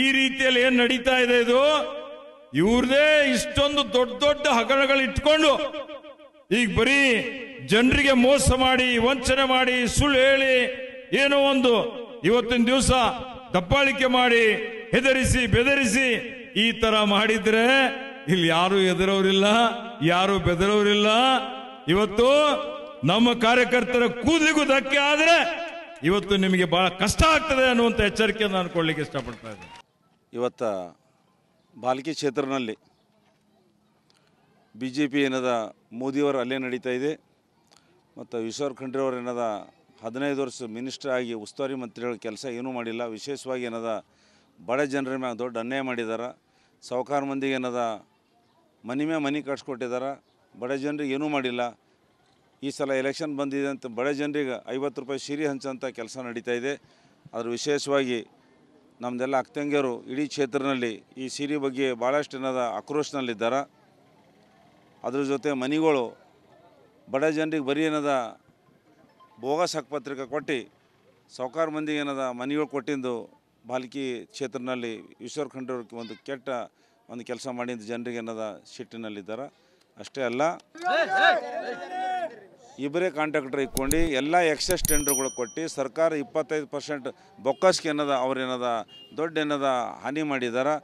ಈ ರೀತಿಯಲ್ಲಿ ಏನ್ ನಡೀತಾ ಇದೆ ಇದು ಇವ್ರದೇ ಇಷ್ಟೊಂದು ದೊಡ್ಡ ದೊಡ್ಡ ಹಗರಣಗಳು ಇಟ್ಕೊಂಡು ಈಗ ಬರೀ ಜನರಿಗೆ ಮೋಸ ಮಾಡಿ ವಂಚನೆ ಮಾಡಿ ಸುಳ್ಳು ಹೇಳಿ ಏನೋ ಒಂದು ಇವತ್ತಿನ ದಿವಸ ದಬ್ಬಾಳಿಕೆ ಮಾಡಿ ಹೆದರಿಸಿ ಬೆದರಿಸಿ ಈ ತರ ಮಾಡಿದ್ರೆ ಇಲ್ಲಿ ಯಾರು ಎದುರವರಿಲ್ಲ ಯಾರು ಬೆದರೋರಿಲ್ಲ ಇವತ್ತು ನಮ್ಮ ಕಾರ್ಯಕರ್ತರ ಕೂದಲಿಗೂ ಧಕ್ಕೆ ಆದ್ರೆ ಇವತ್ತು ನಿಮಗೆ ಬಹಳ ಕಷ್ಟ ಆಗ್ತದೆ ಅನ್ನುವಂತ ಎಚ್ಚರಿಕೆಯನ್ನು ನಾನು ಕೊಡ್ಲಿಕ್ಕೆ ಇಷ್ಟಪಡ್ತಾ ಇದ್ದೇನೆ ಇವತ್ತ ಬಾಲ್ಕಿ ಕ್ಷೇತ್ರನಲ್ಲಿ ಬಿ ಜೆ ಪಿ ಏನದ ಮೋದಿಯವರು ಅಲ್ಲೇ ನಡೀತಾ ಇದೆ ಮತ್ತು ವಿಶ್ವರ್ ಖಂಡ್ರೆ ಏನದ ಹದಿನೈದು ವರ್ಷ ಮಿನಿಸ್ಟರ್ ಆಗಿ ಉಸ್ತುವಾರಿ ಮಂತ್ರಿಗಳ ಕೆಲಸ ಏನೂ ಮಾಡಿಲ್ಲ ವಿಶೇಷವಾಗಿ ಏನದ ಬಡ ಜನರ ಮ್ಯಾಗ ದೊಡ್ಡ ಅನ್ಯಾಯ ಮಾಡಿದ್ದಾರೆ ಸಾವುಕಾರ ಮಂದಿಗೆ ಏನದ ಮನೆ ಮ್ಯಾಗ ಮನೆ ಕಟ್ಸ್ಕೊಟ್ಟಿದ್ದಾರೆ ಬಡ ಜನರಿಗೆ ಏನೂ ಮಾಡಿಲ್ಲ ಈ ಸಲ ಎಲೆಕ್ಷನ್ ಬಂದಿದೆ ಅಂತ ಬಡ ಜನರಿಗೆ ಐವತ್ತು ರೂಪಾಯಿ ಸಿರಿ ಹಂಚೋಂಥ ಕೆಲಸ ನಡೀತಾ ಇದೆ ಆದರೆ ವಿಶೇಷವಾಗಿ ನಮ್ಮದೆಲ್ಲ ಅಕ್ತಂಗಿಯರು ಇಡೀ ಕ್ಷೇತ್ರದಲ್ಲಿ ಈ ಸೀರೆ ಬಗ್ಗೆ ಭಾಳಷ್ಟು ಜನದ ಆಕ್ರೋಶನಲ್ಲಿದ್ದಾರೆ ಅದ್ರ ಜೊತೆ ಮನೆಗಳು ಬಡ ಜನರಿಗೆ ಬರೀ ಏನದ ಬೋಗಸ್ ಹಕ್ಕುಪತ್ರಿಕೆ ಕೊಟ್ಟು ಸಾವುಕಾರ ಮಂದಿಗೆ ಏನದ ಮನೆಗಳು ಕೊಟ್ಟಿದ್ದು ಬಾಲ್ಕಿ ಕ್ಷೇತ್ರದಲ್ಲಿ ಈಶ್ವರ್ ಒಂದು ಕೆಟ್ಟ ಒಂದು ಕೆಲಸ ಮಾಡಿದ್ದು ಜನರಿಗೆ ಏನದ ಸಿಟ್ಟಿನಲ್ಲಿದ್ದಾರೆ ಅಷ್ಟೇ ಅಲ್ಲ ಇಬ್ಬರೇ ಕಾಂಟ್ರಾಕ್ಟರ್ ಇಟ್ಕೊಂಡು ಎಲ್ಲ ಎಕ್ಸೆಸ್ ಟೆಂಡರ್ಗಳು ಕೊಟ್ಟು ಸರ್ಕಾರ ಇಪ್ಪತ್ತೈದು ಪರ್ಸೆಂಟ್ ಬೊಕ್ಕಸ್ಗೆ ಏನದ ಅವ್ರೇನದ ದೊಡ್ಡ ಏನದ ಹಾನಿ ಮಾಡಿದಾರೆ